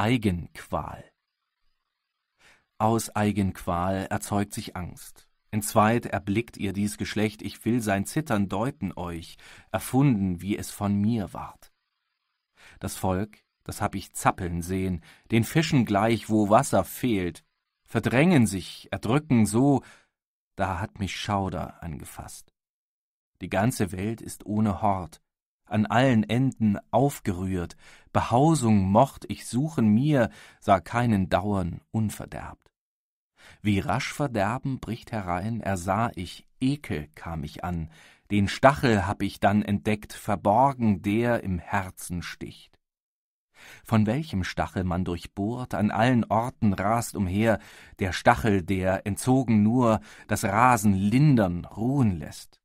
Eigenqual. Aus Eigenqual erzeugt sich Angst. Entzweit erblickt ihr dies Geschlecht, ich will sein Zittern deuten euch, erfunden, wie es von mir ward. Das Volk, das hab ich zappeln sehen, den Fischen gleich, wo Wasser fehlt, verdrängen sich, erdrücken so, da hat mich Schauder angefasst. Die ganze Welt ist ohne Hort, an allen Enden aufgerührt, Behausung mocht ich suchen mir, sah keinen Dauern unverderbt. Wie rasch Verderben bricht herein, ersah ich, Ekel kam ich an, den Stachel hab ich dann entdeckt, verborgen, der im Herzen sticht. Von welchem Stachel man durchbohrt, an allen Orten rast umher, der Stachel, der, entzogen nur, das Rasen lindern, ruhen lässt.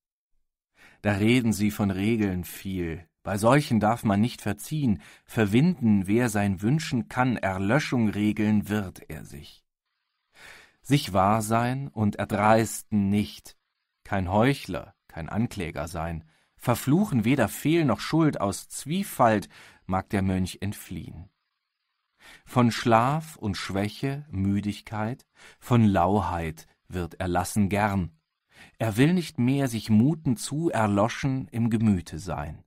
Da reden sie von Regeln viel. Bei solchen darf man nicht verziehen, verwinden, wer sein wünschen kann, Erlöschung regeln wird er sich. Sich wahr sein und erdreisten nicht, kein Heuchler, kein Ankläger sein, verfluchen weder Fehl noch Schuld, aus Zwiefalt mag der Mönch entfliehen. Von Schlaf und Schwäche, Müdigkeit, von Lauheit wird erlassen gern, er will nicht mehr sich muten zu erloschen im Gemüte sein.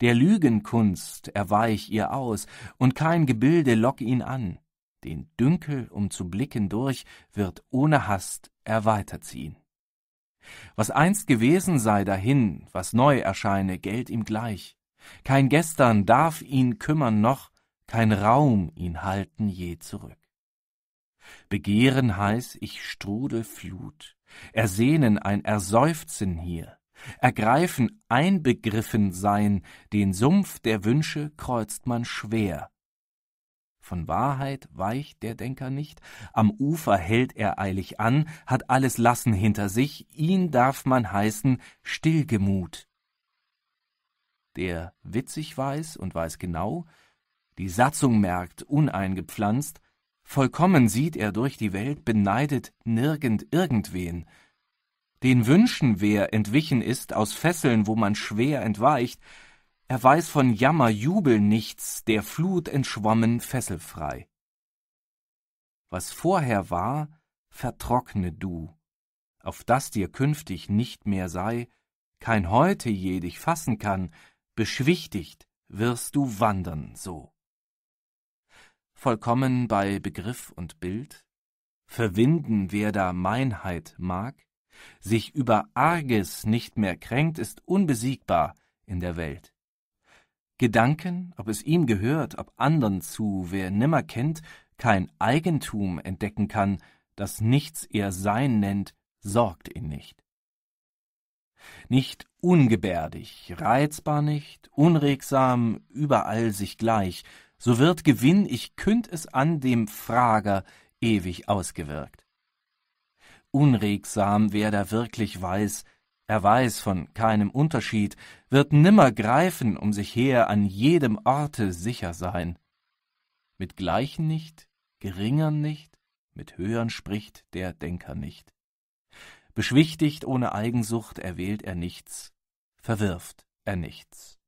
Der Lügenkunst erweich ihr aus, und kein Gebilde lock ihn an. Den Dünkel, um zu blicken durch, wird ohne Hast erweitert ziehen. Was einst gewesen sei dahin, was neu erscheine, gelt ihm gleich. Kein Gestern darf ihn kümmern noch, kein Raum ihn halten je zurück. Begehren heiß ich Strudel Flut, ersehnen ein Erseufzen hier, ergreifen einbegriffen sein, den Sumpf der Wünsche kreuzt man schwer. Von Wahrheit weicht der Denker nicht, am Ufer hält er eilig an, hat alles Lassen hinter sich, ihn darf man heißen Stillgemut. Der witzig weiß und weiß genau, die Satzung merkt uneingepflanzt, Vollkommen sieht er durch die Welt, beneidet nirgend irgendwen. Den Wünschen, wer entwichen ist, aus Fesseln, wo man schwer entweicht, er weiß von Jammer, Jubel nichts, der Flut entschwommen, fesselfrei. Was vorher war, vertrockne du, auf das dir künftig nicht mehr sei, kein Heute je dich fassen kann, beschwichtigt wirst du wandern so vollkommen bei Begriff und Bild, verwinden wer da Meinheit mag, sich über Arges nicht mehr kränkt, ist unbesiegbar in der Welt. Gedanken, ob es ihm gehört, ob andern zu, wer nimmer kennt, kein Eigentum entdecken kann, das nichts er sein nennt, sorgt ihn nicht. Nicht ungebärdig, reizbar nicht, unregsam, überall sich gleich, so wird Gewinn, ich künd es an, dem Frager ewig ausgewirkt. Unregsam, wer da wirklich weiß, er weiß von keinem Unterschied, wird nimmer greifen um sich her, an jedem Orte sicher sein. Mit Gleichen nicht, Geringern nicht, mit Höhern spricht der Denker nicht. Beschwichtigt ohne Eigensucht erwählt er nichts, verwirft er nichts.